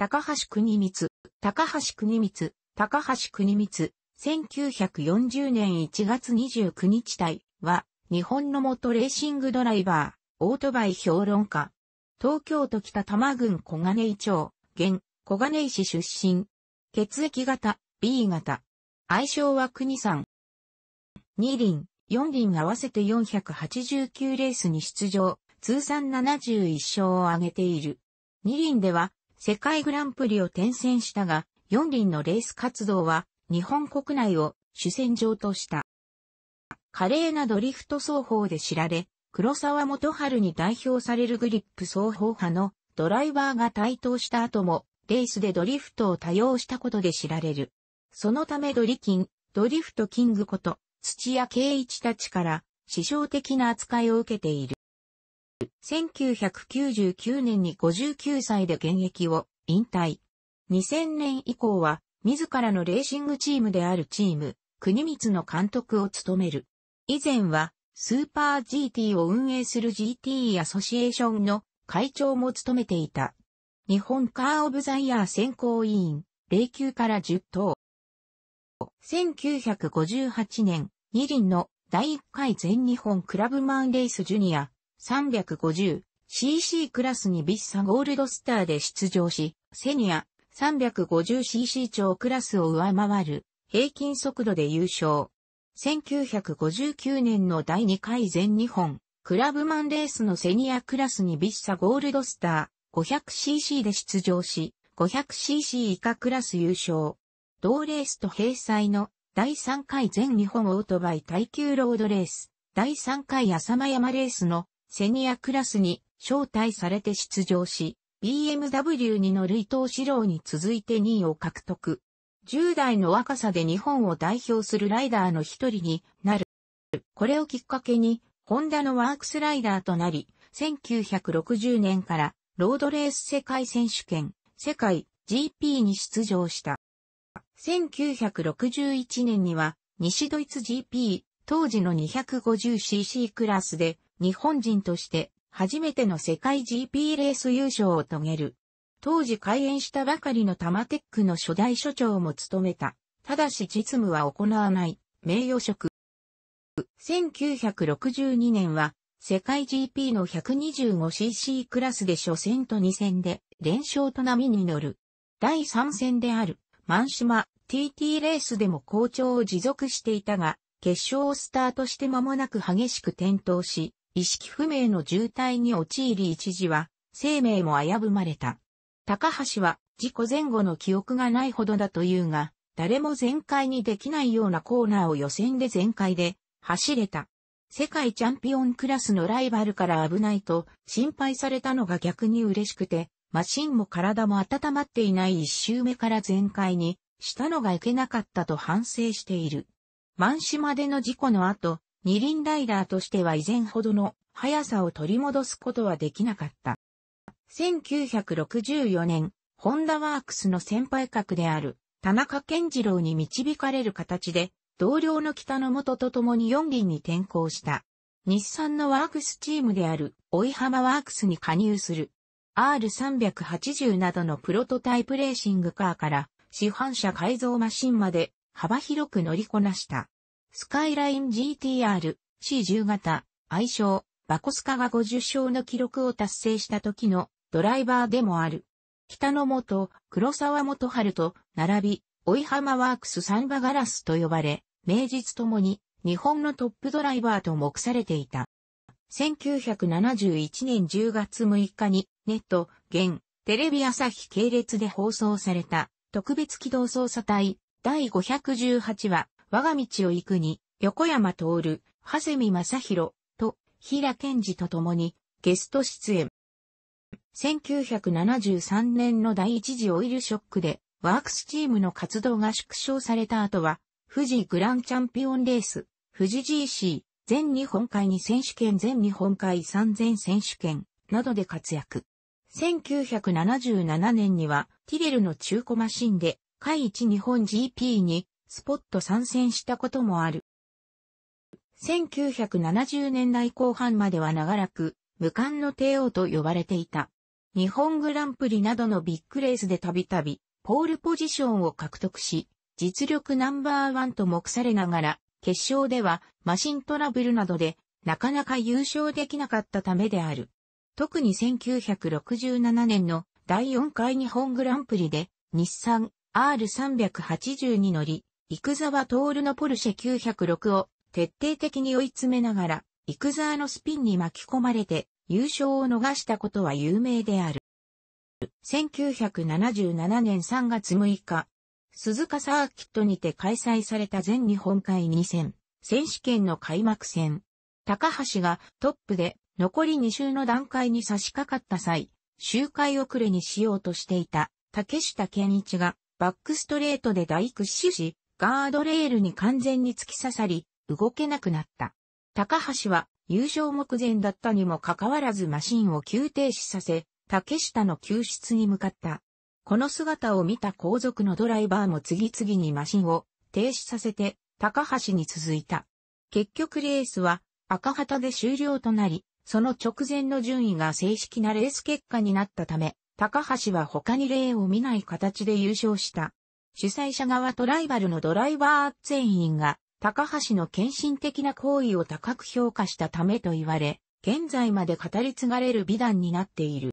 高橋国光、高橋国光、高橋国光、1940年1月29日隊は、日本の元レーシングドライバー、オートバイ評論家。東京都北多摩郡小金井町、現、小金井市出身。血液型、B 型。愛称は国さん。輪、四輪合わせて489レースに出場、通算71勝を挙げている。二輪では、世界グランプリを転戦したが、四輪のレース活動は日本国内を主戦場とした。華麗なドリフト走法で知られ、黒沢元春に代表されるグリップ走法派のドライバーが台頭した後も、レースでドリフトを多用したことで知られる。そのためドリキン、ドリフトキングこと、土屋圭一たちから、師匠的な扱いを受けている。1999年に59歳で現役を引退。2000年以降は、自らのレーシングチームであるチーム、国光の監督を務める。以前は、スーパー GT を運営する GT アソシエーションの会長も務めていた。日本カーオブザイヤー選考委員、0級から10等。1958年、二輪の第1回全日本クラブマンレースジュニア 350cc クラスにビッサゴールドスターで出場し、セニア 350cc 超クラスを上回る平均速度で優勝。1959年の第2回全日本クラブマンレースのセニアクラスにビッサゴールドスター 500cc で出場し、500cc 以下クラス優勝。同レースと閉載の第3回全日本オートバイ耐久ロードレース、第3回浅間山レースのセニアクラスに招待されて出場し、BMW に乗る伊藤史郎に続いて2位を獲得。10代の若さで日本を代表するライダーの一人になる。これをきっかけに、ホンダのワークスライダーとなり、1960年からロードレース世界選手権、世界 GP に出場した。1961年には西ドイツ GP、当時の 250cc クラスで日本人として初めての世界 GP レース優勝を遂げる。当時開園したばかりのタマテックの初代所長も務めた。ただし実務は行わない名誉職。1962年は世界 GP の 125cc クラスで初戦と2戦で連勝と波に乗る。第3戦であるマンシマ TT レースでも好調を持続していたが、決勝をスタートして間もなく激しく転倒し、意識不明の重体に陥り一時は生命も危ぶまれた。高橋は事故前後の記憶がないほどだというが、誰も全開にできないようなコーナーを予選で全開で走れた。世界チャンピオンクラスのライバルから危ないと心配されたのが逆に嬉しくて、マシンも体も温まっていない一周目から全開にしたのがいけなかったと反省している。満島での事故の後、二輪ライダーとしては以前ほどの速さを取り戻すことはできなかった。1964年、ホンダワークスの先輩格である田中健次郎に導かれる形で、同僚の北野元と共に四輪に転向した。日産のワークスチームである、追い浜ワークスに加入する。R380 などのプロトタイプレーシングカーから、市販車改造マシンまで、幅広く乗りこなした。スカイライン GTR C10 型、愛称、バコスカが50勝の記録を達成した時のドライバーでもある。北野元、黒沢元春と並び、追浜ワークスサンバガラスと呼ばれ、名実ともに日本のトップドライバーと目されていた。1971年10月6日にネット、現、テレビ朝日系列で放送された特別機動捜査隊第518話我が道を行くに、横山徹、長谷見正宏と平健二と共にゲスト出演。1973年の第一次オイルショックでワークスチームの活動が縮小された後は、富士グランチャンピオンレース、富士 GC、全日本海に選手権全日本海3000選手権などで活躍。1977年にはティレルの中古マシンで、海一日本 GP にスポット参戦したこともある。1970年代後半までは長らく、無冠の帝王と呼ばれていた。日本グランプリなどのビッグレースでたびたび、ポールポジションを獲得し、実力ナンバーワンと目されながら、決勝ではマシントラブルなどで、なかなか優勝できなかったためである。特に1967年の第4回日本グランプリで、日産 R380 に乗り、生沢徹のポルシェ906を徹底的に追い詰めながら、生沢のスピンに巻き込まれて優勝を逃したことは有名である。1977年3月6日、鈴鹿サーキットにて開催された全日本海2戦、選手権の開幕戦。高橋がトップで残り2周の段階に差し掛かった際、周回遅れにしようとしていた竹下健一がバックストレートで大屈指し、ガードレールに完全に突き刺さり、動けなくなった。高橋は優勝目前だったにもかかわらずマシンを急停止させ、竹下の救出に向かった。この姿を見た後続のドライバーも次々にマシンを停止させて、高橋に続いた。結局レースは赤旗で終了となり、その直前の順位が正式なレース結果になったため、高橋は他に例を見ない形で優勝した。主催者側とライバルのドライバー全員が、高橋の献身的な行為を高く評価したためと言われ、現在まで語り継がれる美談になっている。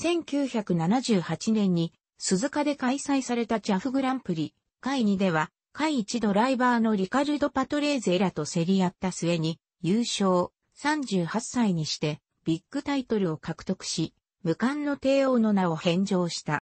1978年に鈴鹿で開催された JAF グランプリ、会2では、会1ドライバーのリカルド・パトレーゼらと競り合った末に、優勝、38歳にして、ビッグタイトルを獲得し、無冠の帝王の名を返上した。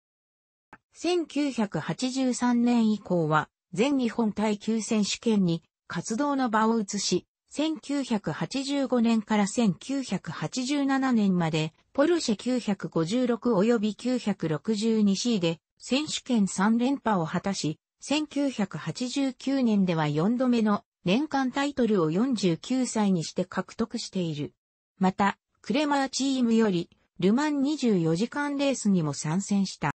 1983年以降は全日本耐久選手権に活動の場を移し、1985年から1987年までポルシェ956及び 962C で選手権3連覇を果たし、1989年では4度目の年間タイトルを49歳にして獲得している。また、クレマーチームより、ルマン24時間レースにも参戦した。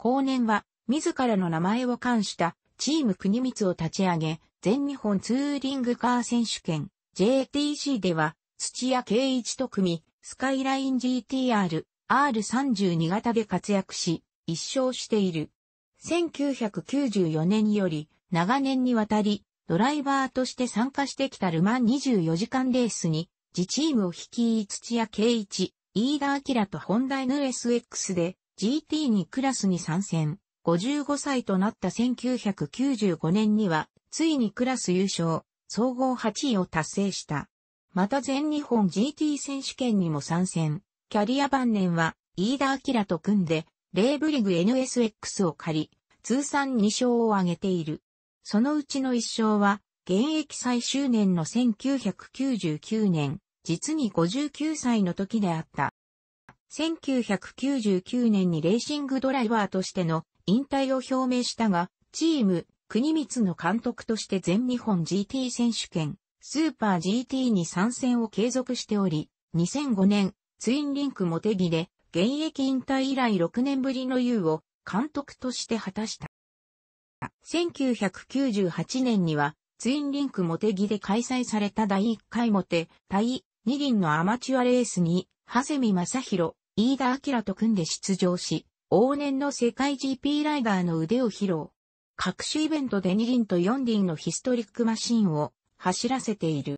後年は、自らの名前を冠したチーム国光を立ち上げ、全日本ツーリングカー選手権 JTC では土屋圭一と組、スカイライン GTR、R32 型で活躍し、一勝している。1994年より長年にわたり、ドライバーとして参加してきたルマン24時間レースに、自チームを率い土屋圭一、飯田明と本題の NSX で GT2 クラスに参戦。55歳となった1995年には、ついにクラス優勝、総合8位を達成した。また全日本 GT 選手権にも参戦。キャリア晩年は、イーダー・キラと組んで、レーブリグ NSX を借り、通算2勝を挙げている。そのうちの1勝は、現役最終年の1999年、実に59歳の時であった。1999年にレーシングドライバーとしての引退を表明したが、チーム、国光の監督として全日本 GT 選手権、スーパー GT に参戦を継続しており、2005年、ツインリンクモテギで、現役引退以来6年ぶりの優を監督として果たした。1998年には、ツインリンクモテギで開催された第1回モテ、対2輪のアマチュアレースに、長谷見正宏、飯田明と組んで出場し、往年の世界 GP ライダーの腕を披露。各種イベントで2輪と4輪のヒストリックマシンを走らせている。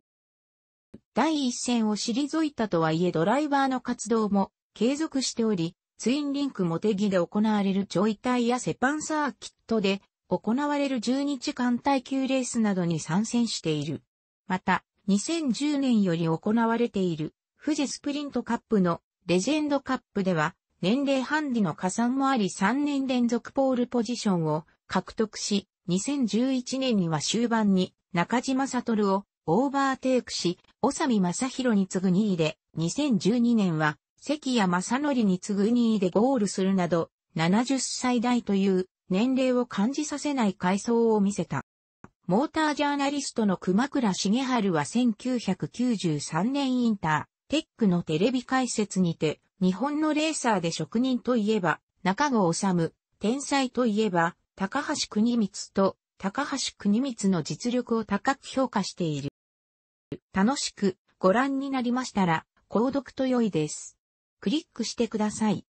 第一戦を退いたとはいえドライバーの活動も継続しており、ツインリンクモテギで行われる上位イやセパンサーキットで行われる12時間耐久レースなどに参戦している。また、2010年より行われている富士スプリントカップのレジェンドカップでは、年齢ハンディの加算もあり3年連続ポールポジションを獲得し、2011年には終盤に中島悟をオーバーテイクし、おさみ正宏に次ぐ2位で、2012年は関谷正則に次ぐ2位でゴールするなど、70歳代という年齢を感じさせない回想を見せた。モータージャーナリストの熊倉茂春は1993年インタテックのテレビ解説にて、日本のレーサーで職人といえば、中郷治、天才といえば、高橋国光と、高橋国光の実力を高く評価している。楽しくご覧になりましたら、購読と良いです。クリックしてください。